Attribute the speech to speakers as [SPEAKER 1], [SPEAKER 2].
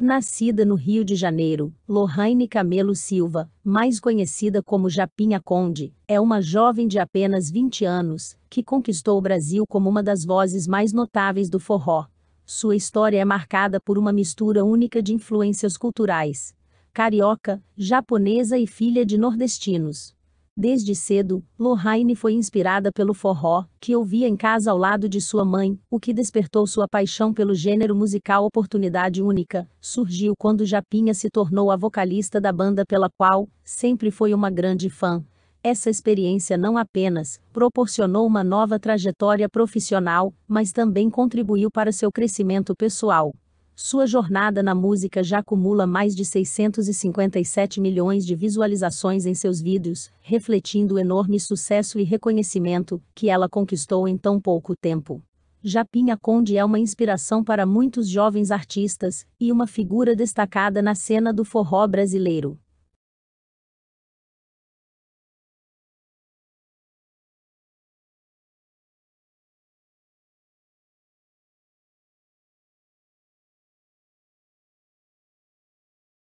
[SPEAKER 1] Nascida no Rio de Janeiro,
[SPEAKER 2] Lorraine Camelo Silva, mais conhecida como Japinha Conde, é uma jovem de apenas 20 anos, que conquistou o Brasil como uma das vozes mais notáveis do forró. Sua história é marcada por uma mistura única de influências culturais. Carioca, japonesa e filha de nordestinos. Desde cedo, Lorraine foi inspirada pelo forró, que ouvia em casa ao lado de sua mãe, o que despertou sua paixão pelo gênero musical Oportunidade Única, surgiu quando Japinha se tornou a vocalista da banda pela qual sempre foi uma grande fã. Essa experiência não apenas proporcionou uma nova trajetória profissional, mas também contribuiu para seu crescimento pessoal. Sua jornada na música já acumula mais de 657 milhões de visualizações em seus vídeos, refletindo o enorme sucesso e reconhecimento que ela conquistou em tão pouco tempo. Japinha Conde é uma inspiração para muitos jovens artistas e uma figura destacada na cena do forró
[SPEAKER 1] brasileiro.